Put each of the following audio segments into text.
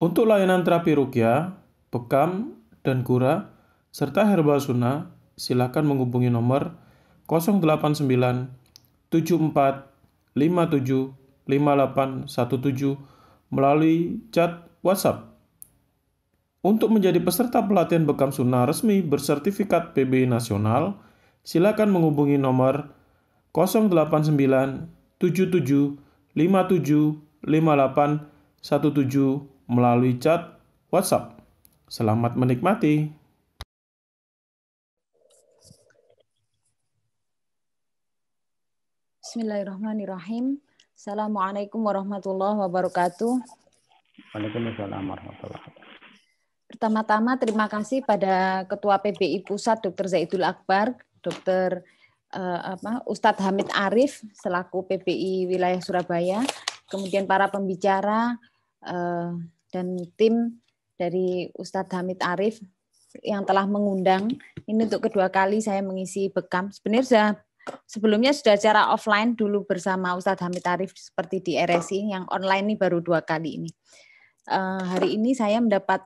Untuk layanan terapi rukia, bekam, dan kura, serta herbal sunnah, silakan menghubungi nomor 089 74 57 5817 melalui chat WhatsApp. Untuk menjadi peserta pelatihan bekam sunnah resmi bersertifikat PBI nasional, silakan menghubungi nomor 089 77 57 5817 melalui chat WhatsApp. Selamat menikmati. Bismillahirrahmanirrahim. Assalamualaikum warahmatullahi wabarakatuh. Waalaikumsalam warahmatullahi wabarakatuh. Pertama-tama terima kasih pada Ketua PBI Pusat Dr. Zaidul Akbar, Dr. Eh, apa, Ustadz Hamid Arif selaku PBI wilayah Surabaya, kemudian para pembicara eh, dan tim dari Ustadz Hamid Arif yang telah mengundang. Ini untuk kedua kali saya mengisi bekam. Sebenarnya sudah sebelumnya sudah secara offline dulu bersama Ustadz Hamid Arif seperti di RSI yang online ini baru dua kali ini. Uh, hari ini saya mendapat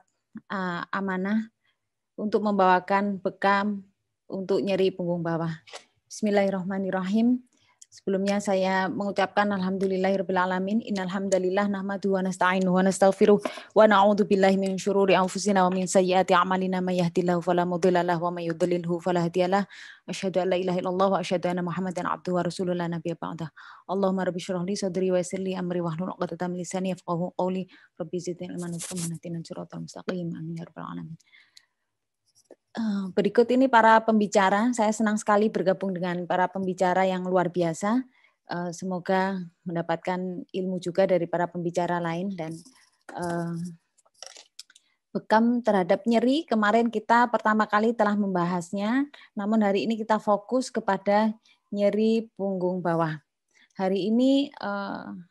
uh, amanah untuk membawakan bekam untuk nyeri punggung bawah. Bismillahirrahmanirrahim. Sebelumnya saya mengucapkan alhamdulillahirabbil innalhamdalillah nahmaduhu wa nasta'inuhu wa nastaghfiruh wa na'udzu billahi min syururi anfusina wa min sayyiati a'malina may yahdihillahu fala mudilla lahu wa may yudlilhu fala hadiyalah asyhadu an la ilaha illallah wa asyhadu anna muhammadan abduhu wa rasulullah nabiy ba'da Allahumma rabbi shrah li sadri wa yassir li amri wahlul 'uqdatam min lisani yafqahu qawli rabbi zidni ilman wa siratal mustaqim amin ya rabbal alamin Eh, berikut ini para pembicara. Saya senang sekali bergabung dengan para pembicara yang luar biasa. Eh, semoga mendapatkan ilmu juga dari para pembicara lain dan eh, bekam terhadap nyeri. Kemarin kita pertama kali telah membahasnya, namun hari ini kita fokus kepada nyeri punggung bawah. Hari ini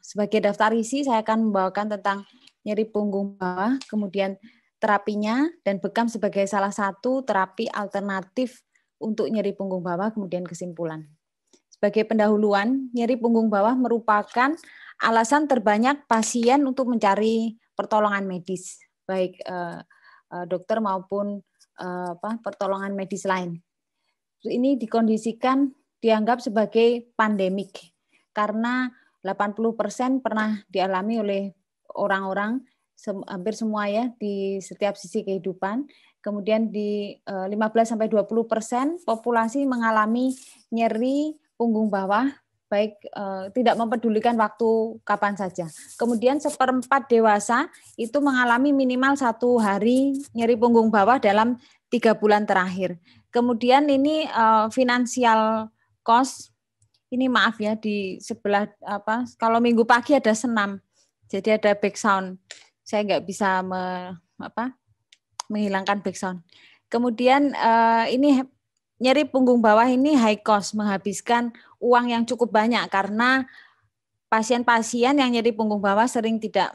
sebagai daftar isi saya akan membawakan tentang nyeri punggung bawah, kemudian terapinya dan bekam sebagai salah satu terapi alternatif untuk nyeri punggung bawah kemudian kesimpulan. Sebagai pendahuluan, nyeri punggung bawah merupakan alasan terbanyak pasien untuk mencari pertolongan medis, baik eh, eh dokter maupun eh, apa, pertolongan medis lain. Ini dikondisikan dianggap sebagai pandemik karena 80% pernah dialami oleh orang-orang hampir semua ya di setiap sisi kehidupan. Kemudian di 15 eh, sampai 20 persen populasi mengalami nyeri punggung bawah baik eh, tidak mempedulikan waktu kapan saja. Kemudian seperempat dewasa itu mengalami minimal satu hari nyeri punggung bawah dalam tiga bulan terakhir. Kemudian ini eh, financial finansial cost ini maaf ya di sebelah apa kalau minggu pagi ada senam jadi ada back saya nggak bisa me, apa, menghilangkan background. Kemudian uh, ini nyeri punggung bawah ini high cost menghabiskan uang yang cukup banyak karena pasien-pasien yang nyeri punggung bawah sering tidak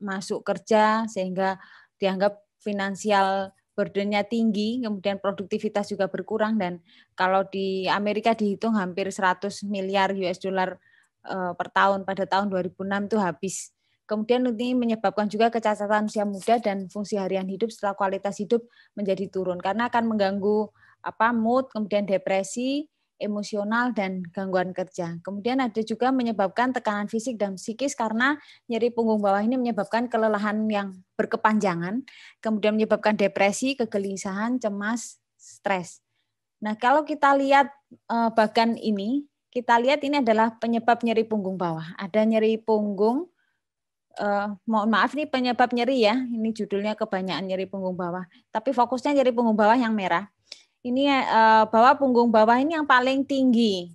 masuk kerja sehingga dianggap finansial burdennya tinggi, kemudian produktivitas juga berkurang dan kalau di Amerika dihitung hampir 100 miliar US dollar eh, per tahun pada tahun 2006 itu habis Kemudian ini menyebabkan juga kecacatan usia muda dan fungsi harian hidup setelah kualitas hidup menjadi turun karena akan mengganggu apa mood, kemudian depresi, emosional dan gangguan kerja. Kemudian ada juga menyebabkan tekanan fisik dan psikis karena nyeri punggung bawah ini menyebabkan kelelahan yang berkepanjangan, kemudian menyebabkan depresi, kegelisahan, cemas, stres. Nah, kalau kita lihat eh, bagan ini, kita lihat ini adalah penyebab nyeri punggung bawah. Ada nyeri punggung Uh, mohon maaf nih penyebab nyeri ya. Ini judulnya kebanyakan nyeri punggung bawah. Tapi fokusnya nyeri punggung bawah yang merah. Ini uh, bawah punggung bawah ini yang paling tinggi.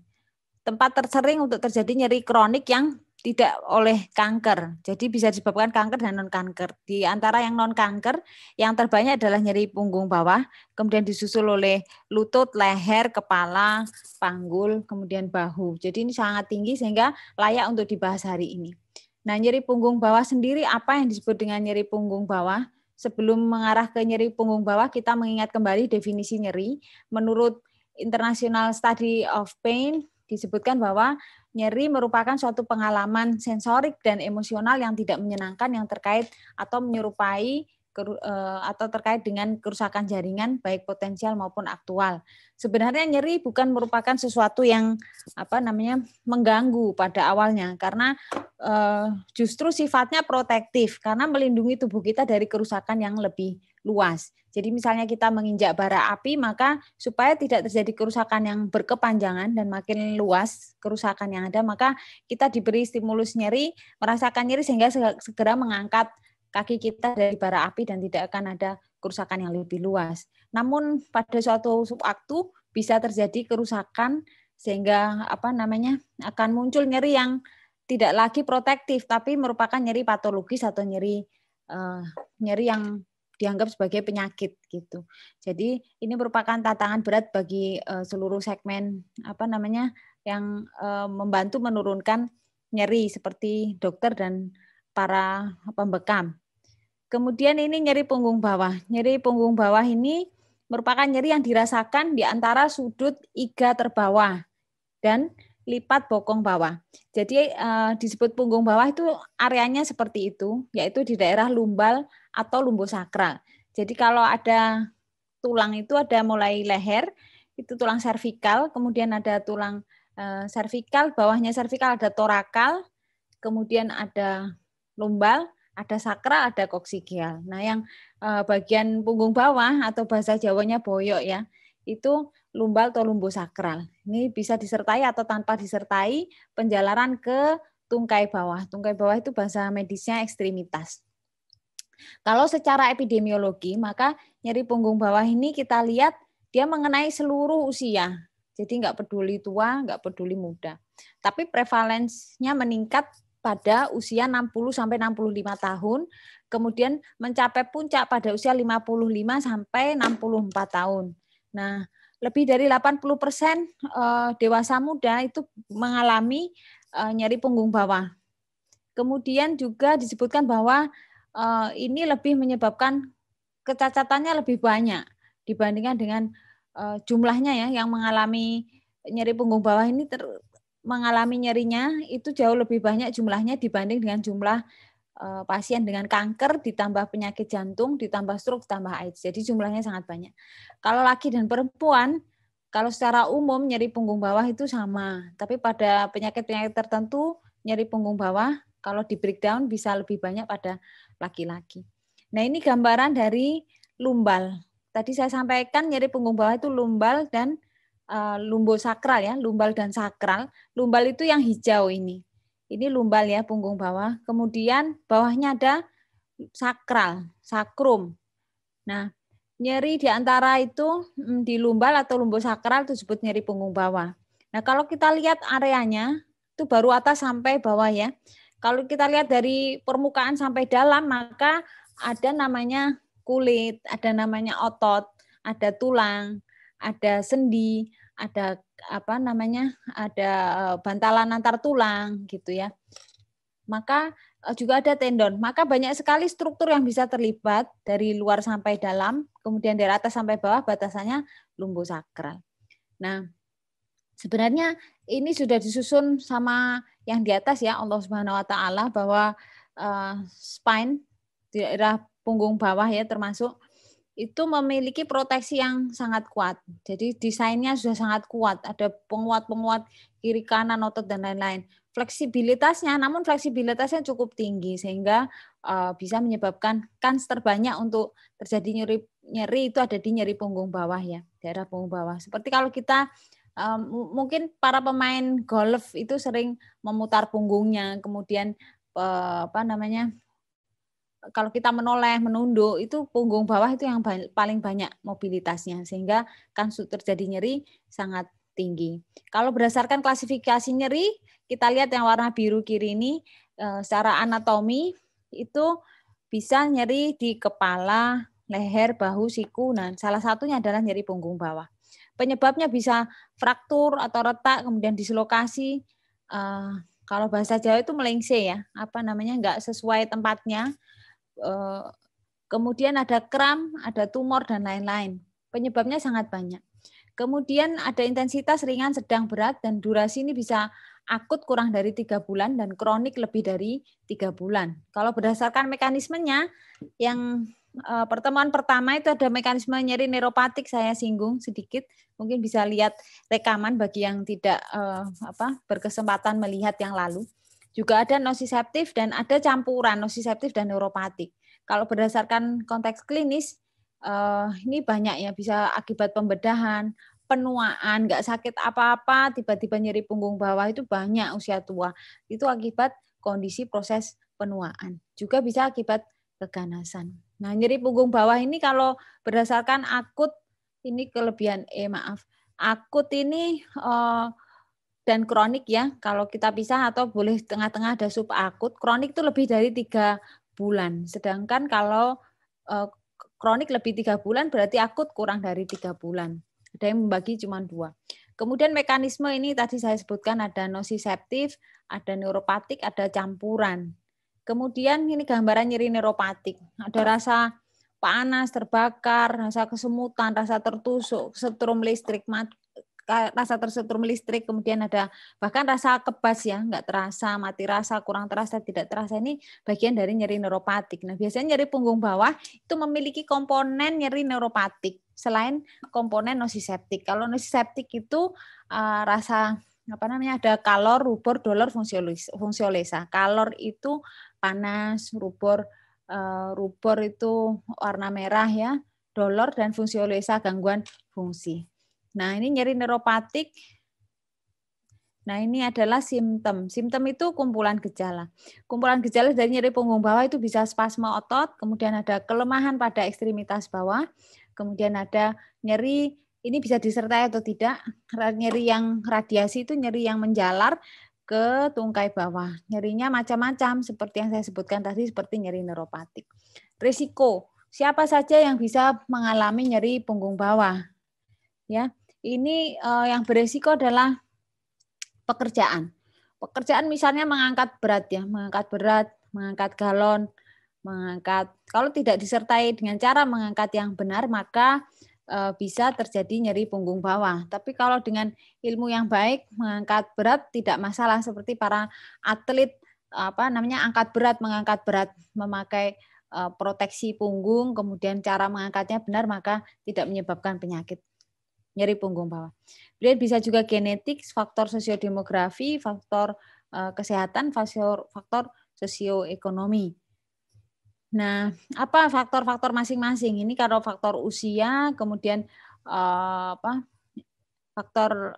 Tempat tersering untuk terjadi nyeri kronik yang tidak oleh kanker. Jadi bisa disebabkan kanker dan non kanker. Di antara yang non kanker, yang terbanyak adalah nyeri punggung bawah, kemudian disusul oleh lutut, leher, kepala, panggul, kemudian bahu. Jadi ini sangat tinggi sehingga layak untuk dibahas hari ini. Nah, nyeri punggung bawah sendiri apa yang disebut dengan nyeri punggung bawah? Sebelum mengarah ke nyeri punggung bawah, kita mengingat kembali definisi nyeri. Menurut International Study of Pain disebutkan bahwa nyeri merupakan suatu pengalaman sensorik dan emosional yang tidak menyenangkan yang terkait atau menyerupai Eh, atau terkait dengan kerusakan jaringan baik potensial maupun aktual. Sebenarnya nyeri bukan merupakan sesuatu yang apa namanya mengganggu pada awalnya karena uh, justru sifatnya protektif karena melindungi tubuh kita dari kerusakan yang lebih luas. Jadi misalnya kita menginjak bara api maka supaya tidak terjadi kerusakan yang berkepanjangan dan makin luas kerusakan yang ada maka kita diberi stimulus nyeri, merasakan nyeri sehingga segera mengangkat kaki kita dari bara api dan tidak akan ada kerusakan yang lebih luas. Namun pada suatu waktu bisa terjadi kerusakan sehingga apa namanya akan muncul nyeri yang tidak lagi protektif tapi merupakan nyeri patologis atau nyeri uh, nyeri yang dianggap sebagai penyakit gitu. Jadi ini merupakan tantangan berat bagi uh, seluruh segmen apa namanya yang uh, membantu menurunkan nyeri seperti dokter dan para pembekam. Kemudian ini nyeri punggung bawah. Nyeri punggung bawah ini merupakan nyeri yang dirasakan di antara sudut iga terbawah dan lipat bokong bawah. Jadi eh, disebut punggung bawah itu areanya seperti itu, yaitu di daerah lumbal atau lumbo sakral. Jadi kalau ada tulang itu ada mulai leher, itu tulang servikal, kemudian ada tulang eh, bawahnya servikal ada torakal, kemudian ada lumbal, ada sakral, ada koksigial. Nah, yang uh, bagian punggung bawah atau bahasa Jawanya boyok ya, itu lumbal atau lumbu sakral. Ini bisa disertai atau tanpa disertai penjalaran ke tungkai bawah. Tungkai bawah itu bahasa medisnya ekstremitas. Kalau secara epidemiologi, maka nyeri punggung bawah ini kita lihat dia mengenai seluruh usia. Jadi nggak peduli tua, nggak peduli muda. Tapi prevalensinya meningkat pada usia 60 sampai 65 tahun, kemudian mencapai puncak pada usia 55 sampai 64 tahun. Nah, lebih dari 80 persen eh, dewasa muda itu mengalami eh, nyeri punggung bawah. Kemudian juga disebutkan bahwa eh, ini lebih menyebabkan kecacatannya lebih banyak dibandingkan dengan jumlahnya ya yang mengalami nyeri punggung bawah ini ter, mengalami nyerinya itu jauh lebih banyak jumlahnya dibanding dengan jumlah eh, pasien dengan kanker ditambah penyakit jantung ditambah stroke ditambah AIDS. Jadi jumlahnya sangat banyak. Kalau laki dan perempuan kalau secara umum nyeri punggung bawah itu sama, tapi pada penyakit-penyakit tertentu nyeri punggung bawah kalau di breakdown bisa lebih banyak pada laki-laki. Nah, ini gambaran dari lumbal. Tadi saya sampaikan nyeri punggung bawah itu lumbal dan Eh, lumbal sakral ya, lumbal dan sakral. Lumbal itu yang hijau ini. Ini lumbal ya, punggung bawah. Kemudian bawahnya ada sakral, sakrum. Nah, nyeri di antara itu mm, di lumbal atau lumbo sakral itu disebut nyeri punggung bawah. Nah, kalau kita lihat areanya itu baru atas sampai bawah ya. Kalau kita lihat dari permukaan sampai dalam maka ada namanya kulit, ada namanya otot, ada tulang, ada sendi, ada apa namanya, ada eh, bantalan antar tulang gitu ya. Maka eh, juga ada tendon. Maka banyak sekali struktur yang bisa terlibat dari luar sampai dalam, kemudian dari atas sampai bawah batasannya lumbu sakral. Nah, sebenarnya ini sudah disusun sama yang di atas ya Allah Subhanahu wa taala bahwa uh, spine di daerah punggung bawah ya termasuk itu memiliki proteksi yang sangat kuat. Jadi desainnya sudah sangat kuat, ada penguat-penguat kiri kanan otot dan lain-lain. Fleksibilitasnya, namun fleksibilitasnya cukup tinggi sehingga uh, bisa menyebabkan kans terbanyak untuk terjadi nyeri nyeri itu ada di nyeri punggung bawah ya, daerah punggung bawah. Seperti kalau kita um, mungkin para pemain golf itu sering memutar punggungnya, kemudian uh, apa namanya kalau kita menoleh, menunduk itu punggung bawah itu yang paling banyak mobilitasnya sehingga kasus terjadi nyeri sangat tinggi. Kalau berdasarkan klasifikasi nyeri, kita lihat yang warna biru kiri ini eh, secara anatomi itu bisa nyeri di kepala, leher, bahu, siku. Nah, salah satunya adalah nyeri punggung bawah. Penyebabnya bisa fraktur atau retak, kemudian dislokasi. Eh, kalau bahasa Jawa itu melengse ya, apa namanya nggak sesuai tempatnya Eh, kemudian ada kram, ada tumor dan lain-lain. Penyebabnya sangat banyak. Kemudian ada intensitas ringan, sedang, berat dan durasi ini bisa akut kurang dari tiga bulan dan kronik lebih dari tiga bulan. Kalau berdasarkan mekanismenya, yang eh, pertemuan pertama itu ada mekanisme nyeri neuropatik saya singgung sedikit, mungkin bisa lihat rekaman bagi yang tidak eh, apa berkesempatan melihat yang lalu. Juga ada nosiseptif dan ada campuran nosiseptif dan neuropatik. Kalau berdasarkan konteks klinis, eh, ini banyak ya bisa akibat pembedahan, penuaan, nggak sakit apa-apa, tiba-tiba nyeri punggung bawah itu banyak usia tua. Itu akibat kondisi proses penuaan. Juga bisa akibat keganasan. Nah, nyeri punggung bawah ini kalau berdasarkan akut ini kelebihan eh maaf. Akut ini eh, dan kronik ya. Kalau kita pisah atau boleh tengah-tengah ada sub akut. Kronik itu lebih dari tiga bulan. Sedangkan kalau eh, kronik lebih tiga bulan berarti akut kurang dari tiga bulan. Ada yang membagi cuma dua. Kemudian mekanisme ini tadi saya sebutkan ada nosiseptif, ada neuropatik, ada campuran. Kemudian ini gambaran nyeri neuropatik. Ada rasa panas, terbakar, rasa kesemutan, rasa tertusuk, setrum listrik mati rasa tersetrum listrik, kemudian ada bahkan rasa kebas ya, nggak terasa, mati rasa, kurang terasa, tidak terasa ini bagian dari nyeri neuropatik. Nah, biasanya nyeri punggung bawah itu memiliki komponen nyeri neuropatik selain komponen nosiseptik. Kalau nosiseptik itu uh, rasa apa namanya ada kalor, rubor, dolor, fungsiolesa. Nah, kalor itu panas, rubor uh, rubor itu warna merah ya, dolor dan fungsiolesa gangguan fungsi. Nah, ini nyeri neuropatik. Nah, ini adalah simptom. Simptom itu kumpulan gejala. Kumpulan gejala dari nyeri punggung bawah itu bisa spasma otot, kemudian ada kelemahan pada ekstremitas bawah, kemudian ada nyeri ini bisa disertai atau tidak. Nyeri yang radiasi itu nyeri yang menjalar ke tungkai bawah. Nyerinya macam-macam seperti yang saya sebutkan tadi seperti nyeri neuropatik. Risiko, siapa saja yang bisa mengalami nyeri punggung bawah? Ya ini uh, yang beresiko adalah pekerjaan. Pekerjaan misalnya mengangkat berat ya, mengangkat berat, mengangkat galon, mengangkat kalau tidak disertai dengan cara mengangkat yang benar maka e, bisa terjadi nyeri punggung bawah. Tapi kalau dengan ilmu yang baik mengangkat berat tidak masalah seperti para atlet apa namanya angkat berat mengangkat berat memakai eh, proteksi punggung kemudian cara mengangkatnya benar maka tidak menyebabkan penyakit nyeri punggung bawah. Kemudian bisa juga genetik, faktor sosiodemografi, faktor eh, kesehatan, faktor faktor sosioekonomi. Nah, apa faktor-faktor masing-masing? Ini kalau faktor usia, kemudian eh, apa? faktor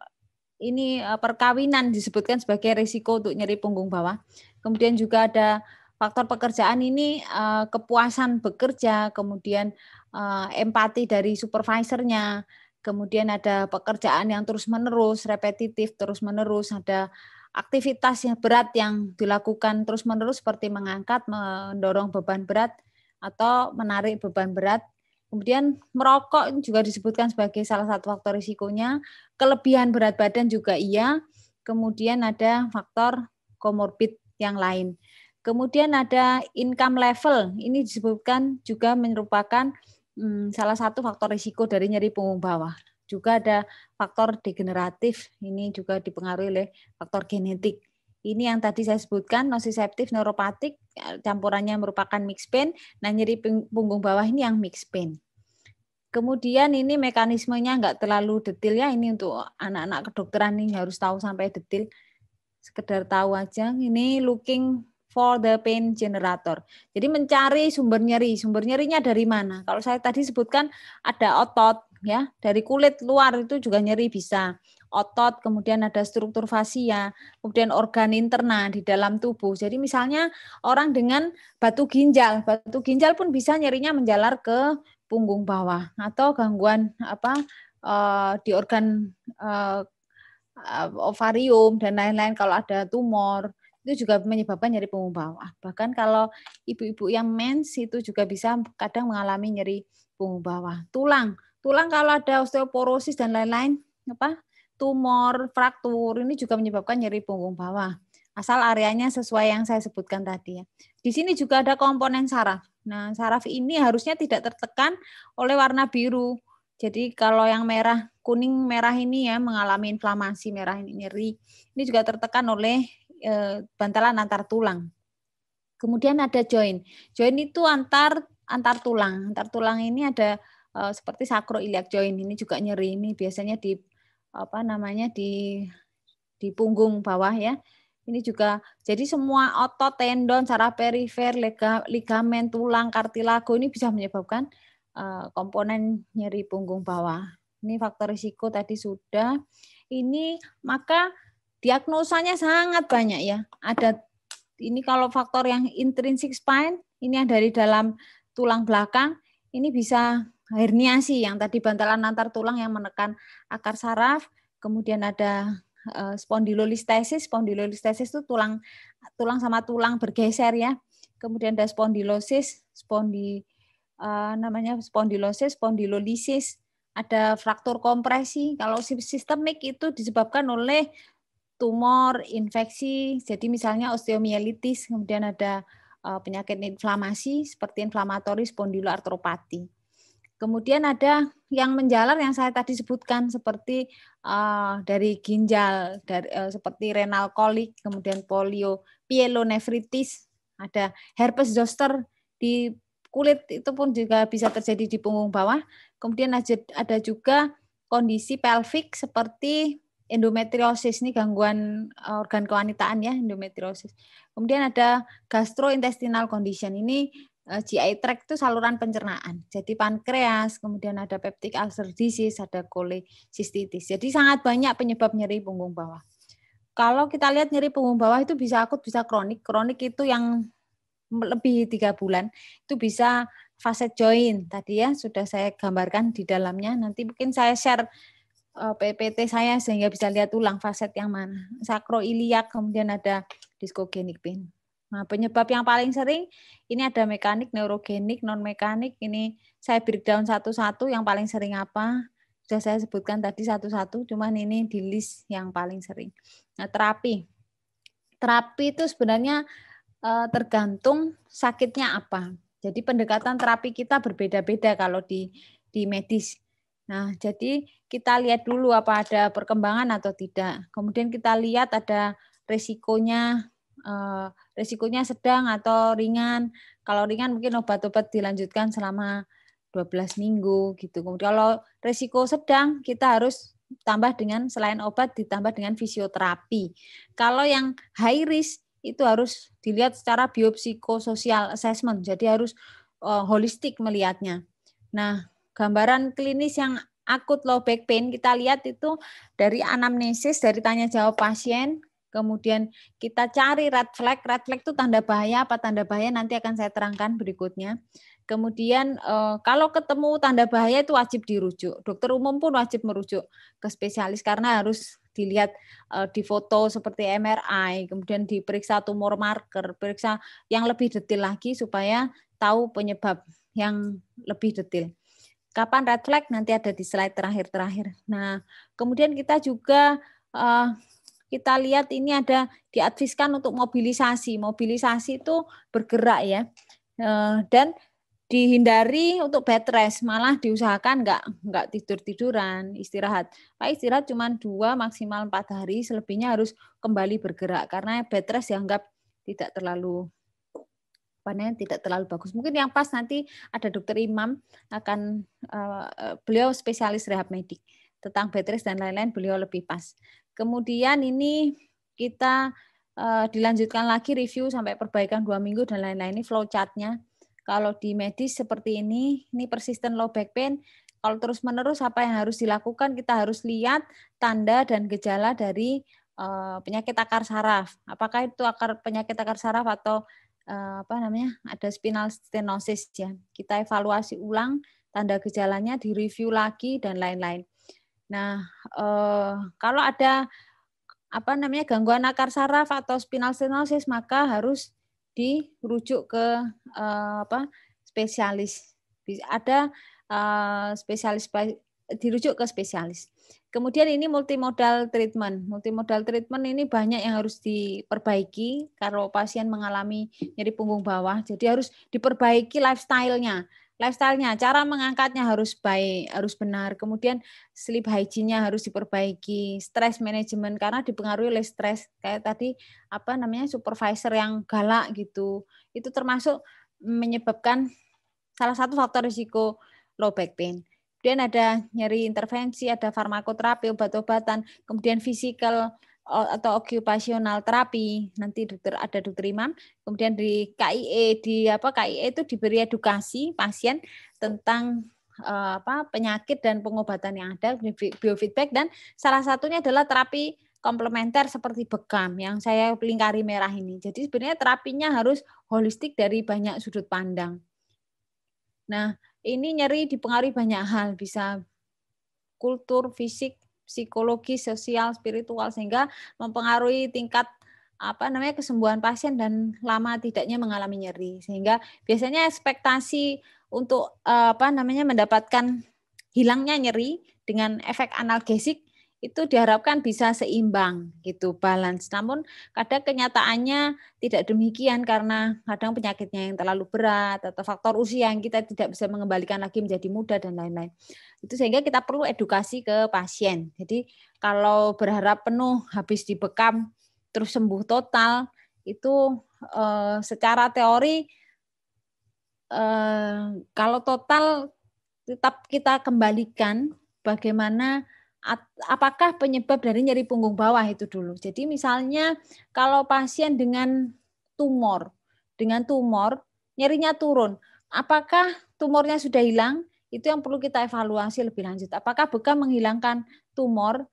ini eh, perkawinan disebutkan sebagai risiko untuk nyeri punggung bawah. Kemudian juga ada faktor pekerjaan ini kepuasan bekerja, kemudian empati dari supervisornya, kemudian ada pekerjaan yang terus-menerus, repetitif terus-menerus, ada aktivitas yang berat yang dilakukan terus-menerus seperti mengangkat, mendorong beban berat atau menarik beban berat. Kemudian merokok juga disebutkan sebagai salah satu faktor risikonya, kelebihan berat badan juga iya, kemudian ada faktor komorbid yang lain. Kemudian ada income level, ini disebutkan juga merupakan hmm, salah satu faktor risiko dari nyeri punggung bawah. Juga ada faktor degeneratif, ini juga dipengaruhi oleh faktor genetik. Ini yang tadi saya sebutkan, nociceptive neuropatik, campurannya merupakan mixed pain, nah nyeri punggung bawah ini yang mixed pain. Kemudian ini mekanismenya nggak terlalu detail ya, ini untuk anak-anak kedokteran ini harus tahu sampai detail. Sekedar tahu aja, ini looking for the pain generator. Jadi mencari sumber nyeri. Sumber nyerinya dari mana? Kalau saya tadi sebutkan ada otot ya, dari kulit luar itu juga nyeri bisa. Otot, kemudian ada struktur fasia, kemudian organ interna di dalam tubuh. Jadi misalnya orang dengan batu ginjal, batu ginjal pun bisa nyerinya menjalar ke punggung bawah atau gangguan apa uh, di organ uh, ovarium dan lain-lain kalau ada tumor itu juga menyebabkan nyeri punggung bawah. Bahkan kalau ibu-ibu yang mens itu juga bisa kadang mengalami nyeri punggung bawah. Tulang, tulang kalau ada osteoporosis dan lain-lain, apa tumor, fraktur ini juga menyebabkan nyeri punggung bawah. Asal areanya sesuai yang saya sebutkan tadi ya. Di sini juga ada komponen saraf. Nah, saraf ini harusnya tidak tertekan oleh warna biru. Jadi kalau yang merah kuning merah ini ya mengalami inflamasi merah ini nyeri. Ini juga tertekan oleh e, bantalan antar tulang. Kemudian ada join. Join itu antar antar tulang. Antar tulang ini ada e, seperti sakroiliak join ini juga nyeri ini biasanya di apa namanya di di punggung bawah ya. Ini juga jadi semua otot, tendon, saraf perifer, lega, ligamen, tulang, kartilago ini bisa menyebabkan eh, komponen nyeri punggung bawah. Ini faktor risiko tadi sudah. Ini maka Diagnosanya sangat banyak ya. Ada ini kalau faktor yang intrinsik spine, ini yang dari dalam tulang belakang, ini bisa herniasi yang tadi bantalan antar tulang yang menekan akar saraf, kemudian ada eh, spondylolisthesis, spondylolisthesis itu tulang tulang sama tulang bergeser ya. Kemudian ada spondilosis, spondi eh, namanya spondilosis, spondilolisis, ada fraktur kompresi. Kalau sistemik itu disebabkan oleh tumor, infeksi, jadi misalnya osteomielitis, kemudian ada e, penyakit inflamasi seperti inflamatoris spondyloartropati. Kemudian ada yang menjalar yang saya tadi sebutkan seperti uh, dari ginjal, dari uh, e, seperti renal kolik, kemudian polio, pielonefritis, ada herpes zoster di kulit itu pun juga bisa terjadi di punggung bawah. Kemudian ada juga kondisi pelvik seperti endometriosis ini gangguan eh, organ kewanitaan ya endometriosis. Kemudian ada gastrointestinal condition ini eh, GI tract itu saluran pencernaan. Jadi pankreas, kemudian ada peptic ulcer disease, ada kolecystitis. Jadi sangat banyak penyebab nyeri punggung bawah. Kalau kita lihat nyeri punggung bawah itu bisa akut, bisa kronik. Kronik itu yang lebih tiga bulan itu bisa fase joint tadi ya sudah saya gambarkan di dalamnya. Nanti mungkin saya share Eh, PPT saya sehingga bisa lihat ulang faset yang mana. Sakroiliak kemudian ada diskogenik pain. Nah, penyebab yang paling sering ini ada mekanik, neurogenik, non mekanik. Ini saya breakdown satu-satu yang paling sering apa? Sudah saya sebutkan tadi satu-satu, cuman ini di list yang paling sering. Nah, terapi. Terapi itu sebenarnya eh, tergantung sakitnya apa. Jadi pendekatan terapi kita berbeda-beda kalau di di medis Nah, jadi kita lihat dulu apa ada perkembangan atau tidak. Kemudian kita lihat ada resikonya eh, resikonya sedang atau ringan. Kalau ringan mungkin obat-obat dilanjutkan selama 12 minggu gitu. Kemudian kalau resiko sedang kita harus tambah dengan selain obat ditambah dengan fisioterapi. Kalau yang high risk itu harus dilihat secara biopsikososial assessment. Jadi harus eh, holistik melihatnya. Nah, gambaran klinis yang akut low back pain kita lihat itu dari anamnesis dari tanya jawab pasien kemudian kita cari red flag red flag itu tanda bahaya apa tanda bahaya nanti akan saya terangkan berikutnya kemudian eh, kalau ketemu tanda bahaya itu wajib dirujuk dokter umum pun wajib merujuk ke spesialis karena harus dilihat eh, di foto seperti MRI kemudian diperiksa tumor marker periksa yang lebih detail lagi supaya tahu penyebab yang lebih detail kapan red flag nanti ada di slide terakhir-terakhir. Nah, kemudian kita juga eh, kita lihat ini ada diadviskan untuk mobilisasi. Mobilisasi itu bergerak ya. Eh, dan dihindari untuk bed rest, malah diusahakan enggak nggak tidur tiduran, istirahat. Pak istirahat cuma dua maksimal empat hari, selebihnya harus kembali bergerak karena bed rest dianggap tidak terlalu panen tidak terlalu bagus. Mungkin yang pas nanti ada dokter Imam akan uh, beliau spesialis rehab medik tentang bed dan lain-lain beliau lebih pas. Kemudian ini kita uh, dilanjutkan lagi review sampai perbaikan dua minggu dan lain-lain ini flow chartnya. Kalau di medis seperti ini, ini persisten low back pain. Kalau terus-menerus apa yang harus dilakukan? Kita harus lihat tanda dan gejala dari penyakit akar saraf. Apakah itu akar penyakit akar saraf atau Eh, apa namanya ada spinal stenosis ya kita evaluasi ulang tanda gejalanya direview lagi dan lain-lain nah eh, kalau ada apa namanya gangguan akar saraf atau spinal stenosis maka harus dirujuk ke eh, apa spesialis ada spesialis dirujuk ke spesialis. Kemudian ini multimodal treatment. Multimodal treatment ini banyak yang harus diperbaiki kalau pasien mengalami nyeri punggung bawah. Jadi harus diperbaiki lifestyle-nya. Lifestyle-nya, cara mengangkatnya harus baik, harus benar. Kemudian sleep hygiene-nya harus diperbaiki, stress management karena dipengaruhi oleh stress. Kayak tadi apa namanya supervisor yang galak gitu. Itu termasuk menyebabkan salah satu faktor risiko low back pain. Kemudian ada nyeri intervensi, ada farmakoterapi, obat-obatan, kemudian fisikal eh, atau occupational terapi. Nanti dokter ada dokter imam. Kemudian di KIE di apa KIE itu diberi edukasi pasien tentang eh, apa penyakit dan pengobatan yang ada biofeedback dan salah satunya adalah terapi komplementer seperti bekam yang saya lingkari merah ini. Jadi sebenarnya terapinya harus holistik dari banyak sudut pandang. Nah, ini nyeri dipengaruhi banyak hal, bisa kultur, fisik, psikologi, sosial, spiritual sehingga mempengaruhi tingkat apa namanya kesembuhan pasien dan lama tidaknya mengalami nyeri. Sehingga biasanya ekspektasi untuk eh, apa namanya mendapatkan hilangnya nyeri dengan efek analgesik itu diharapkan bisa seimbang gitu balance namun kadang kenyataannya tidak demikian karena kadang penyakitnya yang terlalu berat atau faktor usia yang kita tidak bisa mengembalikan lagi menjadi muda dan lain-lain itu sehingga kita perlu edukasi ke pasien jadi kalau berharap penuh habis dibekam terus sembuh total itu eh, secara teori eh, kalau total tetap kita kembalikan bagaimana apakah penyebab dari nyeri punggung bawah itu dulu. Jadi misalnya kalau pasien dengan tumor, dengan tumor nyerinya turun, apakah tumornya sudah hilang? Itu yang perlu kita evaluasi lebih lanjut. Apakah bekam menghilangkan tumor?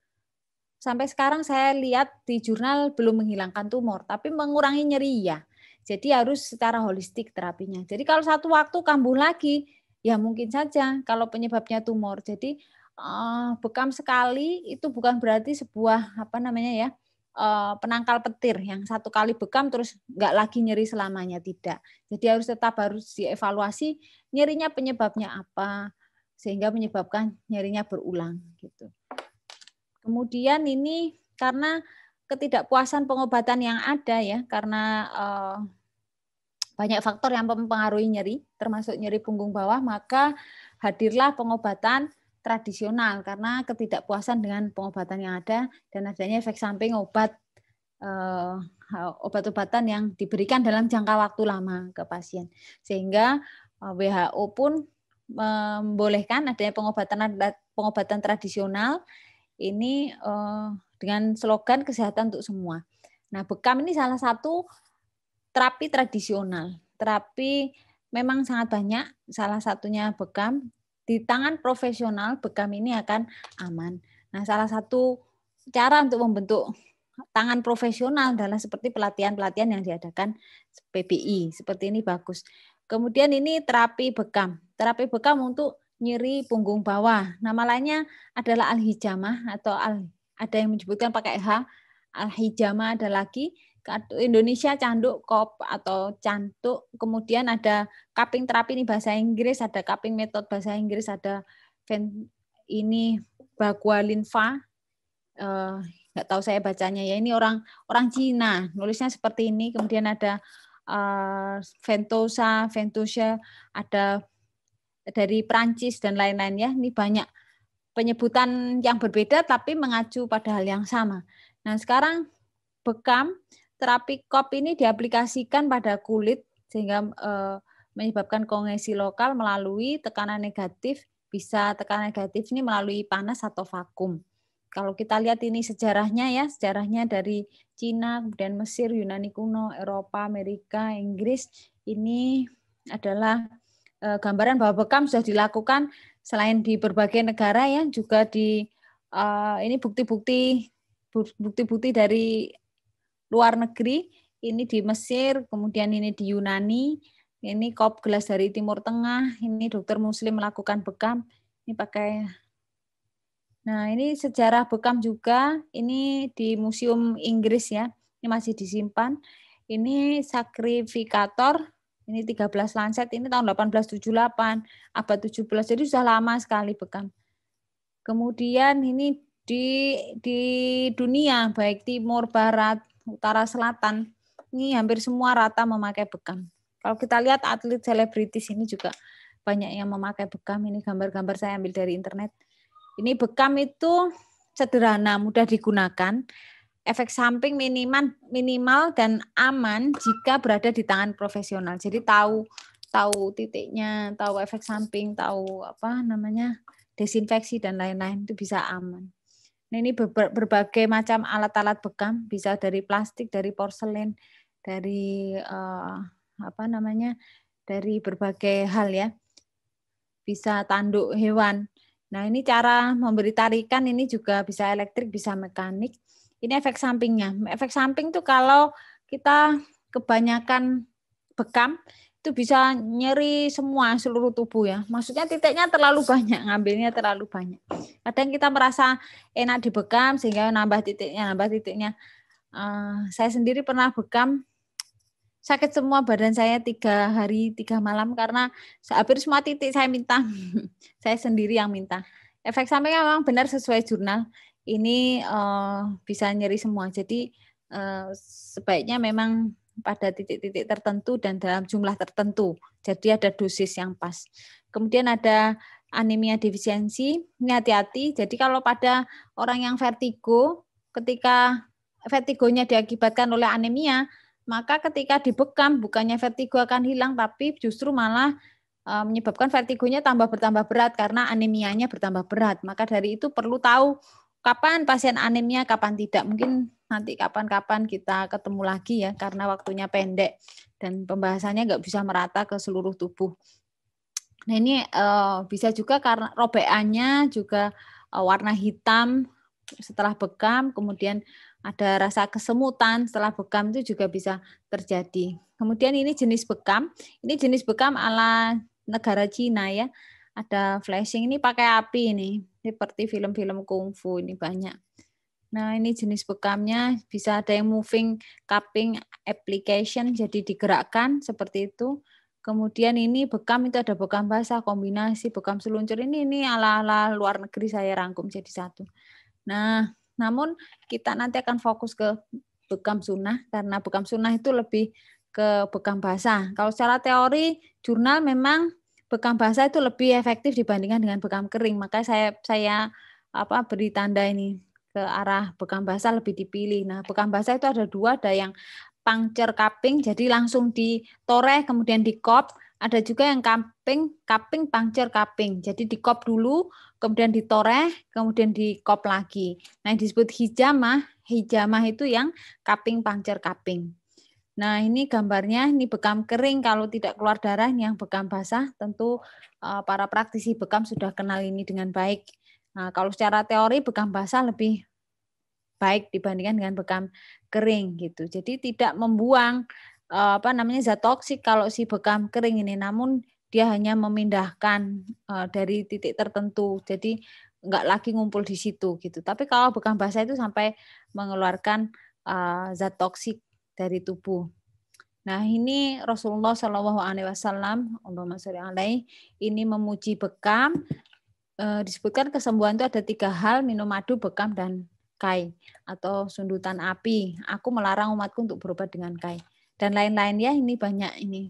Sampai sekarang saya lihat di jurnal belum menghilangkan tumor, tapi mengurangi nyeri ya. Jadi harus secara holistik terapinya. Jadi kalau satu waktu kambuh lagi, ya mungkin saja kalau penyebabnya tumor. Jadi uh, bekam sekali itu bukan berarti sebuah apa namanya ya uh, penangkal petir yang satu kali bekam terus nggak lagi nyeri selamanya tidak. Jadi harus tetap harus dievaluasi nyerinya penyebabnya apa sehingga menyebabkan nyerinya berulang gitu. Kemudian ini karena ketidakpuasan pengobatan yang ada ya karena uh, banyak faktor yang mempengaruhi nyeri termasuk nyeri punggung bawah maka hadirlah pengobatan tradisional karena ketidakpuasan dengan pengobatan yang ada dan adanya efek samping obat eh, obat-obatan yang diberikan dalam jangka waktu lama ke pasien. Sehingga eh, WHO pun membolehkan adanya pengobatan pengobatan tradisional ini eh, dengan slogan kesehatan untuk semua. Nah, bekam ini salah satu terapi tradisional. Terapi memang sangat banyak, salah satunya bekam di tangan profesional bekam ini akan aman. Nah, salah satu cara untuk membentuk tangan profesional adalah seperti pelatihan-pelatihan yang diadakan PBI. Seperti ini bagus. Kemudian ini terapi bekam. Terapi bekam untuk nyeri punggung bawah. Nama lainnya adalah al-hijamah atau al ada yang menyebutkan pakai H. Al-hijamah ada lagi Indonesia canduk kop atau cantuk kemudian ada cupping terapi ini bahasa Inggris ada cupping metode bahasa Inggris ada vent ini bagua linfa eh, nggak uh, tahu saya bacanya ya ini orang orang Cina nulisnya seperti ini kemudian ada uh, ventosa ventusia ada dari Prancis dan lain-lain ya ini banyak penyebutan yang berbeda tapi mengacu pada hal yang sama. Nah, sekarang bekam terapi KOP ini diaplikasikan pada kulit sehingga eh, menyebabkan kongesi lokal melalui tekanan negatif bisa tekanan negatif ini melalui panas atau vakum. Kalau kita lihat ini sejarahnya ya, sejarahnya dari Cina, kemudian Mesir, Yunani kuno, Eropa, Amerika, Inggris, ini adalah eh, gambaran bahwa bekam sudah dilakukan selain di berbagai negara ya, juga di eh, ini bukti-bukti bukti-bukti dari luar negeri, ini di Mesir, kemudian ini di Yunani, ini kop gelas dari Timur Tengah, ini dokter muslim melakukan bekam, ini pakai Nah, ini sejarah bekam juga, ini di Museum Inggris ya. Ini masih disimpan. Ini sakrifikator, ini 13 lanset ini tahun 1878, abad 17. Jadi sudah lama sekali bekam. Kemudian ini di di dunia baik timur barat utara selatan ini hampir semua rata memakai bekam. Kalau kita lihat atlet selebritis ini juga banyak yang memakai bekam. Ini gambar-gambar saya ambil dari internet. Ini bekam itu sederhana, mudah digunakan, efek samping minimal minimal dan aman jika berada di tangan profesional. Jadi tahu tahu titiknya, tahu efek samping, tahu apa namanya desinfeksi dan lain-lain itu bisa aman. Nah, ini berbagai macam alat-alat bekam bisa dari plastik dari porselen dari uh, apa namanya dari berbagai hal ya bisa tanduk hewan nah ini cara memberi tarikan ini juga bisa elektrik bisa mekanik ini efek sampingnya efek samping tuh kalau kita kebanyakan bekam itu bisa nyeri semua seluruh tubuh ya. Maksudnya titiknya terlalu banyak, ngambilnya terlalu banyak. Kadang kita merasa enak dibekam sehingga nambah titiknya, nambah titiknya. Uh, saya sendiri pernah bekam sakit semua badan saya tiga hari tiga malam karena hampir semua titik saya minta, saya sendiri yang minta. Efek sampingnya memang benar sesuai jurnal ini uh, bisa nyeri semua. Jadi uh, sebaiknya memang pada titik-titik tertentu dan dalam jumlah tertentu. Jadi ada dosis yang pas. Kemudian ada anemia defisiensi, ini hati-hati. Jadi kalau pada orang yang vertigo, ketika vertigonya diakibatkan oleh anemia, maka ketika dibekam bukannya vertigo akan hilang, tapi justru malah e, menyebabkan vertigonya tambah bertambah berat karena anemianya bertambah berat. Maka dari itu perlu tahu kapan pasien anemia, kapan tidak. Mungkin nanti kapan-kapan kita ketemu lagi ya, karena waktunya pendek dan pembahasannya nggak bisa merata ke seluruh tubuh. Nah ini uh, bisa juga karena robekannya juga uh, warna hitam setelah bekam, kemudian ada rasa kesemutan setelah bekam itu juga bisa terjadi. Kemudian ini jenis bekam, ini jenis bekam ala negara Cina ya. Ada flashing ini pakai api ini seperti film-film kungfu ini banyak. Nah, ini jenis bekamnya bisa ada yang moving cupping application jadi digerakkan seperti itu. Kemudian ini bekam itu ada bekam basah kombinasi bekam seluncur ini ini ala-ala luar negeri saya rangkum jadi satu. Nah, namun kita nanti akan fokus ke bekam sunnah karena bekam sunnah itu lebih ke bekam basah. Kalau secara teori jurnal memang bekam basah itu lebih efektif dibandingkan dengan bekam kering. Maka saya saya apa beri tanda ini ke arah bekam basah lebih dipilih. Nah, bekam basah itu ada dua, ada yang pangcer kaping, jadi langsung ditoreh kemudian dikop. Ada juga yang kaping, kaping, pangcer kaping, Jadi dikop dulu, kemudian ditoreh, kemudian dikop lagi. Nah, yang disebut hijamah, hijamah itu yang kaping pangcer kaping. Nah, ini gambarnya ini bekam kering kalau tidak keluar darah, ini yang bekam basah tentu eh, para praktisi bekam sudah kenal ini dengan baik. Nah, kalau secara teori bekam basah lebih baik dibandingkan dengan bekam kering gitu. Jadi tidak membuang eh, apa namanya zat toksik kalau si bekam kering ini, namun dia hanya memindahkan eh, dari titik tertentu. Jadi nggak lagi ngumpul di situ gitu. Tapi kalau bekam basah itu sampai mengeluarkan zat toksik dari tubuh. Nah ini Rasulullah Shallallahu Alaihi Wasallam, Allahumma sholli ini memuji bekam. E, disebutkan kesembuhan itu ada tiga hal, minum madu, bekam, dan kai atau sundutan api. Aku melarang umatku untuk berobat dengan kai dan lain-lain ya. Ini banyak ini.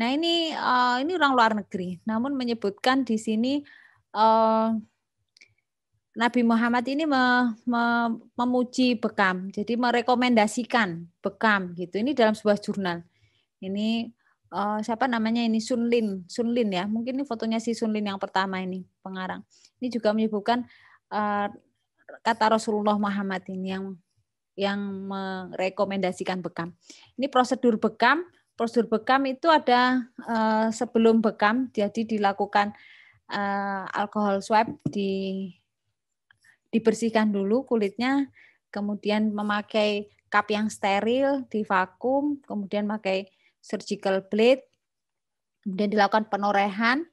Nah ini uh, ini orang luar negeri, namun menyebutkan di sini uh, Nabi Muhammad ini me, me, memuji bekam, jadi merekomendasikan bekam gitu. Ini dalam sebuah jurnal. Ini uh, siapa namanya ini Sunlin, Sunlin ya. Mungkin ini fotonya si Sunlin yang pertama ini pengarang. Ini juga menyebutkan uh, kata Rasulullah Muhammad ini yang yang merekomendasikan bekam. Ini prosedur bekam. Prosedur bekam itu ada uh, sebelum bekam, jadi dilakukan uh, alkohol swab di dibersihkan dulu kulitnya, kemudian memakai cup yang steril divakum, kemudian memakai surgical blade, kemudian dilakukan penorehan.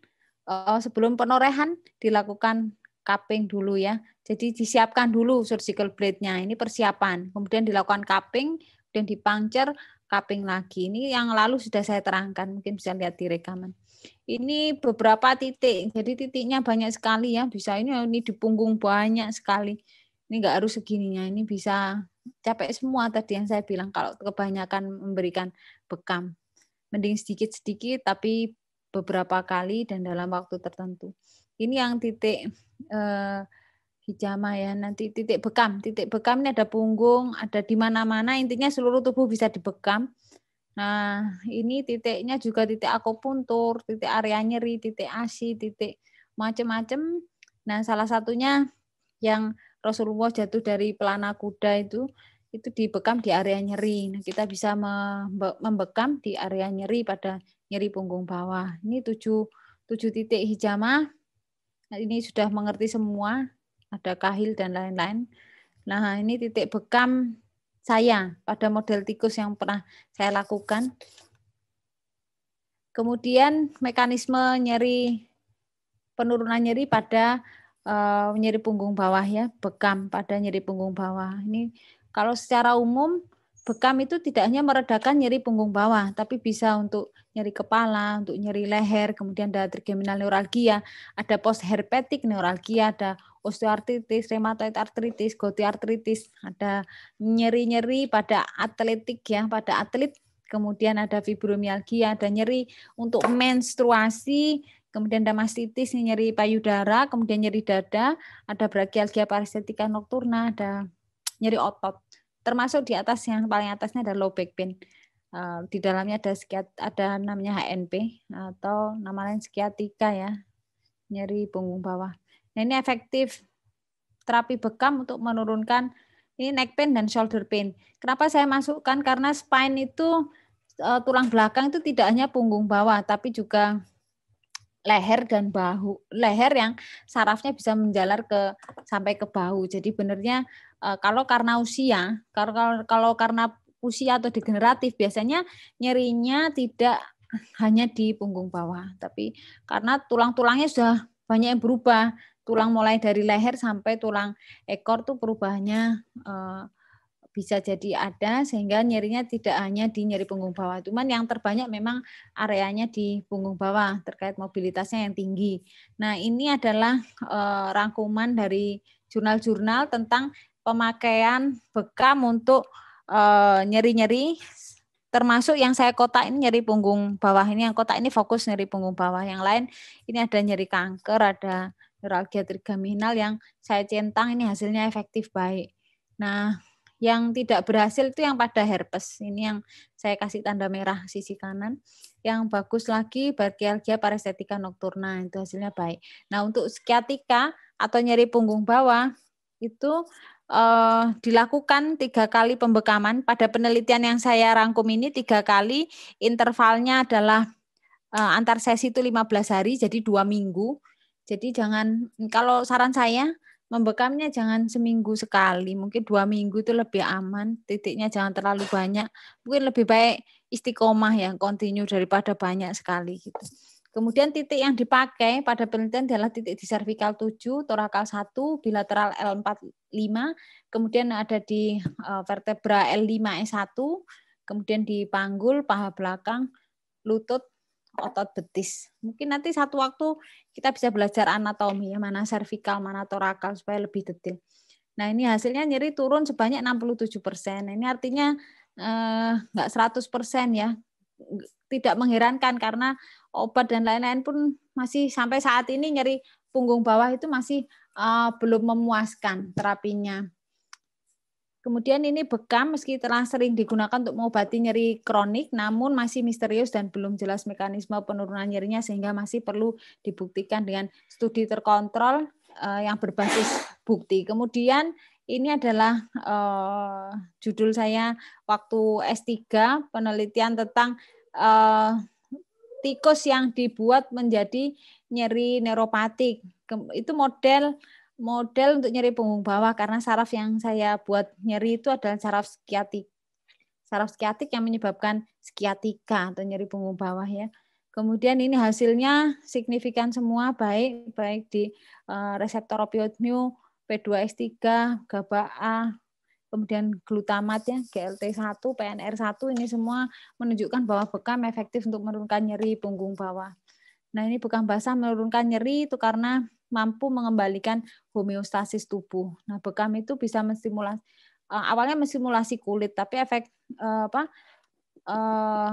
Eh, sebelum penorehan dilakukan cupping dulu ya. Jadi disiapkan dulu surgical blade-nya. Ini persiapan. Kemudian dilakukan cupping, kemudian dipancer, cupping lagi. Ini yang lalu sudah saya terangkan, mungkin bisa lihat di rekaman ini beberapa titik. Jadi titiknya banyak sekali ya. Bisa ini oh, ini di punggung banyak sekali. Ini nggak harus segininya. Ini bisa capek semua tadi yang saya bilang kalau kebanyakan memberikan bekam. Mending sedikit-sedikit tapi beberapa kali dan dalam waktu tertentu. Ini yang titik eh, hijama ya. Nanti titik bekam. Titik bekam ini ada punggung, ada di mana-mana. Intinya seluruh tubuh bisa dibekam Nah, ini titiknya juga titik akupuntur, titik area nyeri, titik ASI, titik macam-macam. Nah, salah satunya yang Rasulullah jatuh dari pelana kuda itu itu dibekam di area nyeri. Nah, kita bisa membekam di area nyeri pada nyeri punggung bawah. Ini tujuh, tujuh titik hijamah. Nah, ini sudah mengerti semua, ada kahil dan lain-lain. Nah, ini titik bekam saya pada model tikus yang pernah saya lakukan. Kemudian mekanisme nyeri penurunan nyeri pada uh, nyeri punggung bawah ya, bekam pada nyeri punggung bawah. Ini kalau secara umum bekam itu tidak hanya meredakan nyeri punggung bawah, tapi bisa untuk nyeri kepala, untuk nyeri leher, kemudian ada trigeminal neuralgia, ada post herpetic neuralgia, ada osteoartritis, rheumatoid arthritis, arthritis, ada nyeri-nyeri pada atletik ya, pada atlet, kemudian ada fibromialgia, ada nyeri untuk menstruasi, kemudian ada mastitis, nyeri payudara, kemudian nyeri dada, ada brachialgia parasitika nocturna, ada nyeri otot termasuk di atas yang paling atasnya ada low back pain. Uh, di dalamnya ada sekiat, ada namanya HNP atau nama lain sekiatika ya, nyeri punggung bawah. Nah, ini efektif terapi bekam untuk menurunkan ini neck pain dan shoulder pain. Kenapa saya masukkan? Karena spine itu uh, tulang belakang itu tidak hanya punggung bawah, tapi juga leher dan bahu leher yang sarafnya bisa menjalar ke sampai ke bahu jadi benernya Eh, kalau karena usia, kalau, kalau kalau karena usia atau degeneratif biasanya nyerinya tidak hanya di punggung bawah, tapi karena tulang-tulangnya sudah banyak yang berubah, tulang mulai dari leher sampai tulang ekor tuh perubahannya eh, bisa jadi ada sehingga nyerinya tidak hanya di nyeri punggung bawah. Cuman yang terbanyak memang areanya di punggung bawah terkait mobilitasnya yang tinggi. Nah, ini adalah eh, rangkuman dari jurnal-jurnal tentang pemakaian bekam untuk eh, nyeri-nyeri termasuk yang saya kotak ini nyeri punggung bawah ini yang kotak ini fokus nyeri punggung bawah yang lain ini ada nyeri kanker ada neuralgia trigeminal yang saya centang ini hasilnya efektif baik nah yang tidak berhasil itu yang pada herpes ini yang saya kasih tanda merah sisi kanan yang bagus lagi berkialgia parestetika nocturna itu hasilnya baik nah untuk sciatica atau nyeri punggung bawah itu uh, dilakukan tiga kali pembekaman. Pada penelitian yang saya rangkum ini tiga kali, intervalnya adalah uh, antar sesi itu 15 hari, jadi dua minggu. Jadi jangan, kalau saran saya, membekamnya jangan seminggu sekali, mungkin dua minggu itu lebih aman, titiknya jangan terlalu banyak. Mungkin lebih baik istiqomah yang kontinu daripada banyak sekali gitu. Kemudian titik yang dipakai pada penelitian adalah titik di cervical 7, torakal 1, bilateral L45, kemudian ada di eh, vertebra L5S1, kemudian di panggul, paha belakang, lutut, otot betis. Mungkin nanti satu waktu kita bisa belajar anatomi, mana cervical, mana torakal, supaya lebih detail. Nah ini hasilnya nyeri turun sebanyak 67 persen. Nah, ini artinya eh, 100 persen ya. Tidak mengherankan karena obat dan lain-lain pun masih sampai saat ini nyeri punggung bawah itu masih uh, belum memuaskan terapinya. Kemudian ini bekam meski telah sering digunakan untuk mengobati nyeri kronik namun masih misterius dan belum jelas mekanisme penurunan nyerinya sehingga masih perlu dibuktikan dengan studi terkontrol uh, yang berbasis bukti. Kemudian ini adalah uh, judul saya waktu S3 penelitian tentang uh, tikus yang dibuat menjadi nyeri neuropatik. Itu model model untuk nyeri punggung bawah karena saraf yang saya buat nyeri itu adalah saraf skiatik. Saraf skiatik yang menyebabkan skiatika atau nyeri punggung bawah ya. Kemudian ini hasilnya signifikan semua baik baik di eh, reseptor opioid mu P2S3, GABA A, kemudian glutamat ya GLT1, PNR1 ini semua menunjukkan bahwa bekam efektif untuk menurunkan nyeri punggung bawah. Nah, ini bekam basah menurunkan nyeri itu karena mampu mengembalikan homeostasis tubuh. Nah, bekam itu bisa menstimulasi eh, awalnya menstimulasi kulit, tapi efek eh, apa? Eh,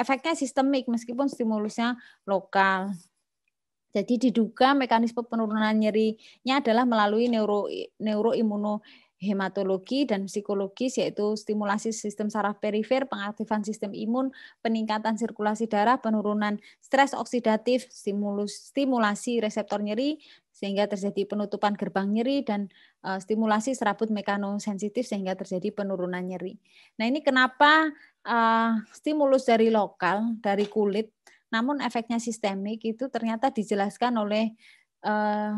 efeknya sistemik meskipun stimulusnya lokal. Jadi diduga mekanisme penurunan nyerinya adalah melalui neuro neuroimuno hematologi dan psikologis yaitu stimulasi sistem saraf perifer, pengaktifan sistem imun, peningkatan sirkulasi darah, penurunan stres oksidatif, stimulus, stimulasi reseptor nyeri sehingga terjadi penutupan gerbang nyeri dan uh, stimulasi serabut mekanosensitif sehingga terjadi penurunan nyeri. Nah, ini kenapa uh, stimulus dari lokal, dari kulit namun efeknya sistemik itu ternyata dijelaskan oleh uh,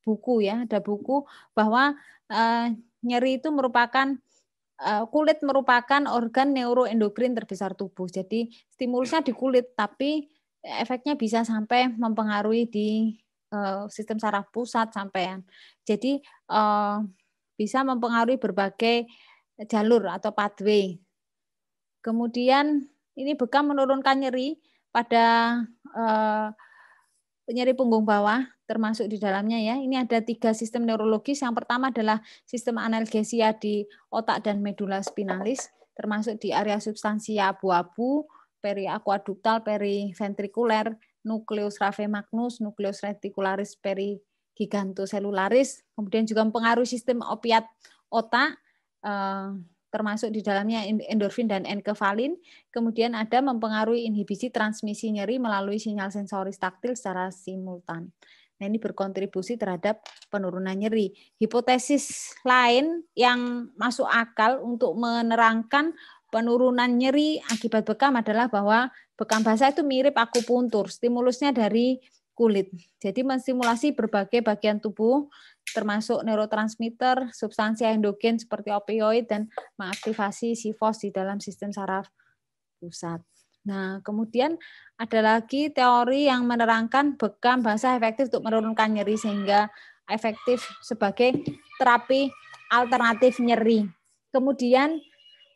buku ya, ada buku bahwa uh, nyeri itu merupakan eh, kulit merupakan organ neuroendokrin terbesar tubuh. Jadi stimulusnya di kulit, tapi efeknya bisa sampai mempengaruhi di eh, sistem saraf pusat sampean. Jadi eh, bisa mempengaruhi berbagai jalur atau pathway. Kemudian ini bekam menurunkan nyeri pada nyeri punggung bawah, termasuk di dalamnya ya. Ini ada tiga sistem neurologis. Yang pertama adalah sistem analgesia di otak dan medula spinalis, termasuk di area substansia abu-abu, peri periventrikuler, nukleus rave magnus, nukleus reticularis peri gigantoselularis, kemudian juga mempengaruhi sistem opiat otak, eh, termasuk di dalamnya endorfin dan enkevalin. Kemudian ada mempengaruhi inhibisi transmisi nyeri melalui sinyal sensoris taktil secara simultan. Nah, ini berkontribusi terhadap penurunan nyeri. Hipotesis lain yang masuk akal untuk menerangkan penurunan nyeri akibat bekam adalah bahwa bekam basah itu mirip akupuntur, stimulusnya dari kulit. Jadi menstimulasi berbagai bagian tubuh termasuk neurotransmitter, substansi endogen seperti opioid dan mengaktifasi sifos di dalam sistem saraf pusat. Nah, kemudian ada lagi teori yang menerangkan bekam basah efektif untuk menurunkan nyeri sehingga efektif sebagai terapi alternatif nyeri. Kemudian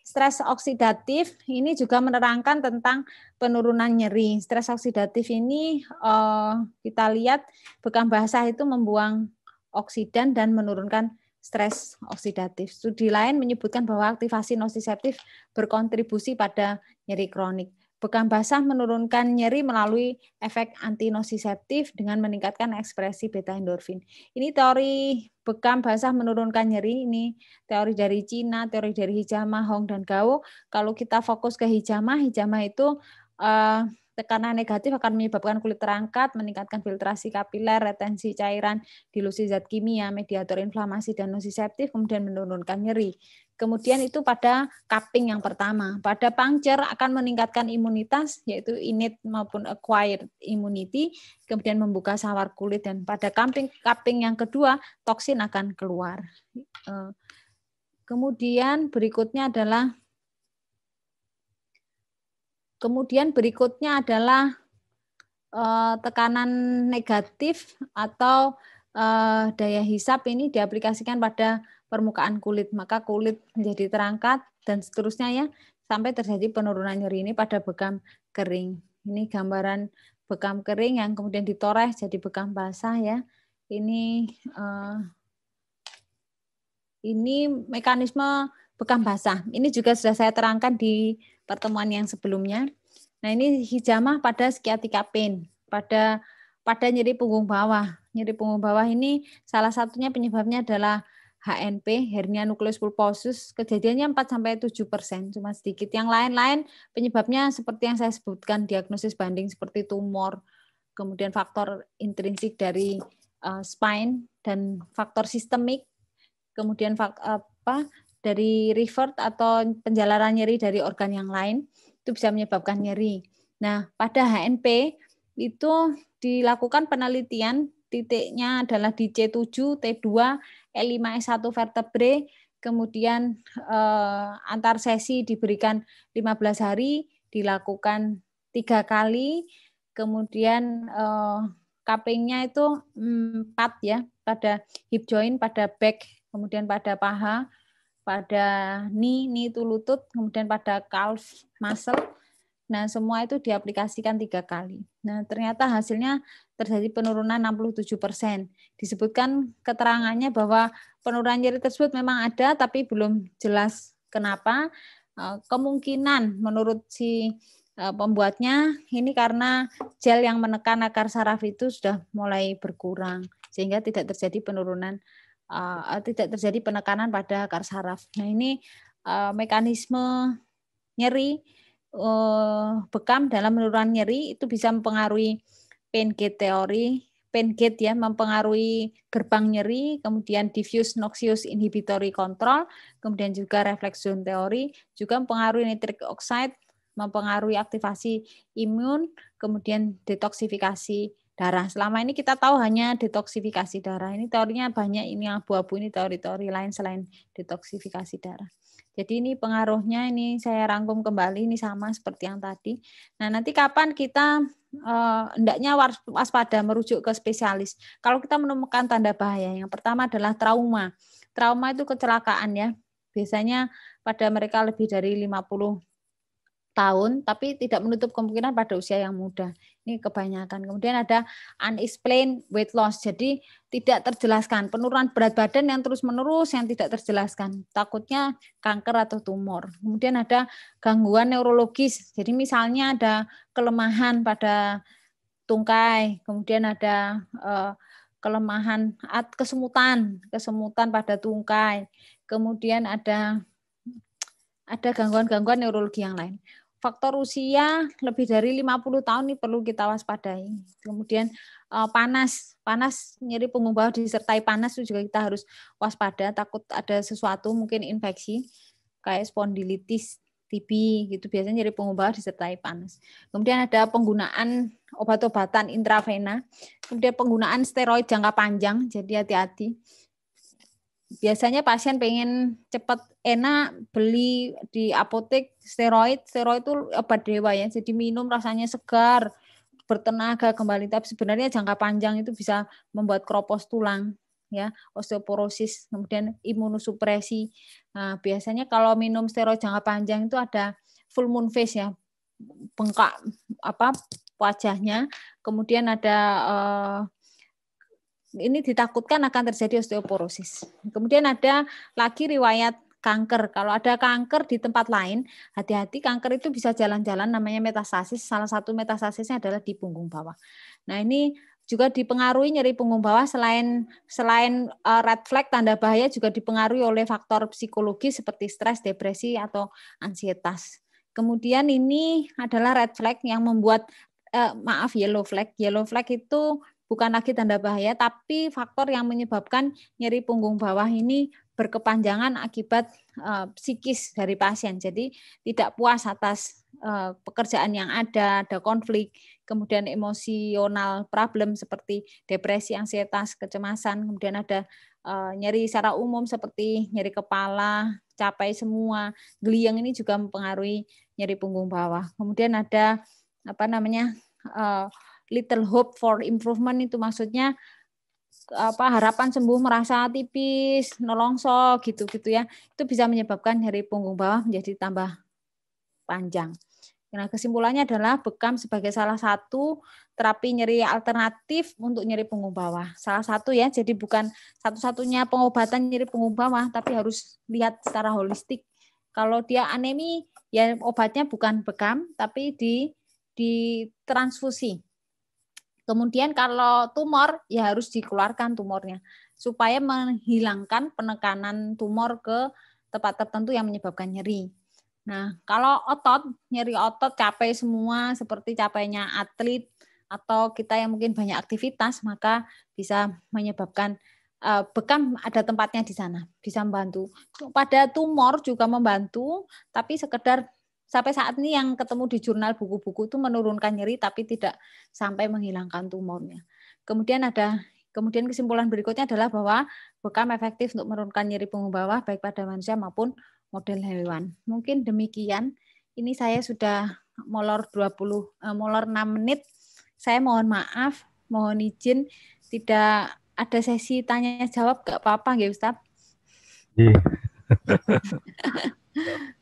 stres oksidatif ini juga menerangkan tentang penurunan nyeri. Stres oksidatif ini eh, kita lihat bekam basah itu membuang oksidan dan menurunkan stres oksidatif. Studi lain menyebutkan bahwa aktivasi nosiseptif berkontribusi pada nyeri kronik. Bekam basah menurunkan nyeri melalui efek antinosiseptif dengan meningkatkan ekspresi beta endorfin. Ini teori bekam basah menurunkan nyeri ini teori dari Cina, teori dari Hijama, Hong dan Gao. Kalau kita fokus ke Hijama, Hijama itu uh, Tekanan negatif akan menyebabkan kulit terangkat, meningkatkan filtrasi kapiler, retensi cairan, dilusi zat kimia, mediator inflamasi dan nosiseptif, kemudian menurunkan nyeri. Kemudian itu pada cupping yang pertama. Pada pangcer akan meningkatkan imunitas, yaitu innate maupun acquired immunity, kemudian membuka sawar kulit. Dan pada cupping, cupping yang kedua, toksin akan keluar. Eh, kemudian berikutnya adalah Kemudian berikutnya adalah uh, tekanan negatif atau uh, daya hisap ini diaplikasikan pada permukaan kulit, maka kulit menjadi terangkat dan seterusnya ya sampai terjadi penurunan nyeri ini pada bekam kering. Ini gambaran bekam kering yang kemudian ditoreh jadi bekam basah ya. Ini uh, ini mekanisme bekam basah. Ini juga sudah saya terangkan di pertemuan yang sebelumnya. Nah, ini hijamah pada sciatica pain, pada pada nyeri punggung bawah. Nyeri punggung bawah ini salah satunya penyebabnya adalah HNP, hernia nukleus pulposus, kejadiannya 4 sampai 7 persen, cuma sedikit. Yang lain-lain penyebabnya seperti yang saya sebutkan, diagnosis banding seperti tumor, kemudian faktor intrinsik dari uh, spine dan faktor sistemik, kemudian fak, apa dari revert atau penjalaran nyeri dari organ yang lain itu bisa menyebabkan nyeri. Nah, pada HNP itu dilakukan penelitian titiknya adalah di C7, 2 l 5 E5S1 vertebrae, kemudian eh, antar sesi diberikan 15 hari, dilakukan tiga kali, kemudian eh, cuppingnya itu empat ya pada hip joint, pada back, kemudian pada paha, pada knee, knee itu lutut, kemudian pada calf muscle. Nah, semua itu diaplikasikan tiga kali. Nah, ternyata hasilnya terjadi penurunan 67 persen. Disebutkan keterangannya bahwa penurunan nyeri tersebut memang ada, tapi belum jelas kenapa. Eh, kemungkinan menurut si eh, pembuatnya ini karena gel yang menekan akar saraf itu sudah mulai berkurang sehingga tidak terjadi penurunan uh, tidak terjadi penekanan pada akar saraf. Nah ini uh, mekanisme nyeri uh, bekam dalam menurunkan nyeri itu bisa mempengaruhi pain gate teori, pain gate ya mempengaruhi gerbang nyeri, kemudian diffuse noxious inhibitory control, kemudian juga reflex zone teori, juga mempengaruhi nitric oxide, mempengaruhi aktivasi imun, kemudian detoksifikasi darah. Selama ini kita tahu hanya detoksifikasi darah. Ini teorinya banyak ini abu-abu ini teori-teori lain selain detoksifikasi darah. Jadi ini pengaruhnya ini saya rangkum kembali ini sama seperti yang tadi. Nah nanti kapan kita eh, hendaknya eh, waspada merujuk ke spesialis. Kalau kita menemukan tanda bahaya, yang pertama adalah trauma. Trauma itu kecelakaan ya. Biasanya pada mereka lebih dari 50 tahun, tapi tidak menutup kemungkinan pada usia yang muda. Ini kebanyakan. Kemudian ada unexplained weight loss, jadi tidak terjelaskan. Penurunan berat badan yang terus-menerus yang tidak terjelaskan. Takutnya kanker atau tumor. Kemudian ada gangguan neurologis, jadi misalnya ada kelemahan pada tungkai, kemudian ada eh, kelemahan kesemutan, kesemutan pada tungkai. Kemudian ada ada gangguan-gangguan neurologi yang lain faktor usia lebih dari 50 tahun ini perlu kita waspadai. Kemudian eh, panas, panas nyeri punggung bawah disertai panas itu juga kita harus waspada takut ada sesuatu mungkin infeksi kayak spondilitis, TB gitu. Biasanya nyeri punggung bawah disertai panas. Kemudian ada penggunaan obat-obatan intravena, kemudian penggunaan steroid jangka panjang, jadi hati-hati biasanya pasien pengen cepat enak beli di apotek steroid steroid itu obat dewa ya jadi minum rasanya segar bertenaga kembali tapi sebenarnya jangka panjang itu bisa membuat kropos tulang ya osteoporosis kemudian imunosupresi nah, biasanya kalau minum steroid jangka panjang itu ada full moon face ya bengkak apa wajahnya kemudian ada uh, ini ditakutkan akan terjadi osteoporosis. Kemudian ada lagi riwayat kanker. Kalau ada kanker di tempat lain, hati-hati kanker itu bisa jalan-jalan namanya metastasis. Salah satu metastasisnya adalah di punggung bawah. Nah, ini juga dipengaruhi nyeri punggung bawah selain selain eh, red flag tanda bahaya juga dipengaruhi oleh faktor psikologi seperti stres, depresi atau ansietas. Kemudian ini adalah red flag yang membuat eh, maaf yellow flag. Yellow flag itu bukan lagi tanda bahaya, tapi faktor yang menyebabkan nyeri punggung bawah ini berkepanjangan akibat uh, psikis dari pasien. Jadi tidak puas atas uh, pekerjaan yang ada, ada konflik, kemudian emosional problem seperti depresi, ansietas, kecemasan, kemudian ada uh, nyeri secara umum seperti nyeri kepala, capai semua, geliang ini juga mempengaruhi nyeri punggung bawah. Kemudian ada apa namanya? Uh, little hope for improvement itu maksudnya apa harapan sembuh merasa tipis, nolongso gitu-gitu ya. Itu bisa menyebabkan nyeri punggung bawah menjadi tambah panjang. Nah, kesimpulannya adalah bekam sebagai salah satu terapi nyeri alternatif untuk nyeri punggung bawah. Salah satu ya, jadi bukan satu-satunya pengobatan nyeri punggung bawah, tapi harus lihat secara holistik. Kalau dia anemi, ya obatnya bukan bekam, tapi di di transfusi. Kemudian kalau tumor ya harus dikeluarkan tumornya supaya menghilangkan penekanan tumor ke tempat tertentu yang menyebabkan nyeri. Nah, kalau otot, nyeri otot capek semua seperti capeknya atlet atau kita yang mungkin banyak aktivitas maka bisa menyebabkan eh, bekam ada tempatnya di sana, bisa membantu. Pada tumor juga membantu, tapi sekedar sampai saat ini yang ketemu di jurnal buku-buku itu menurunkan nyeri tapi tidak sampai menghilangkan tumornya. Kemudian ada kemudian kesimpulan berikutnya adalah bahwa bekam efektif untuk menurunkan nyeri punggung bawah baik pada manusia maupun model hewan. Mungkin demikian. Ini saya sudah molor 20 eh, molor 6 menit. Saya mohon maaf, mohon izin tidak ada sesi tanya jawab gak apa-apa nggih Ustaz? Yeah.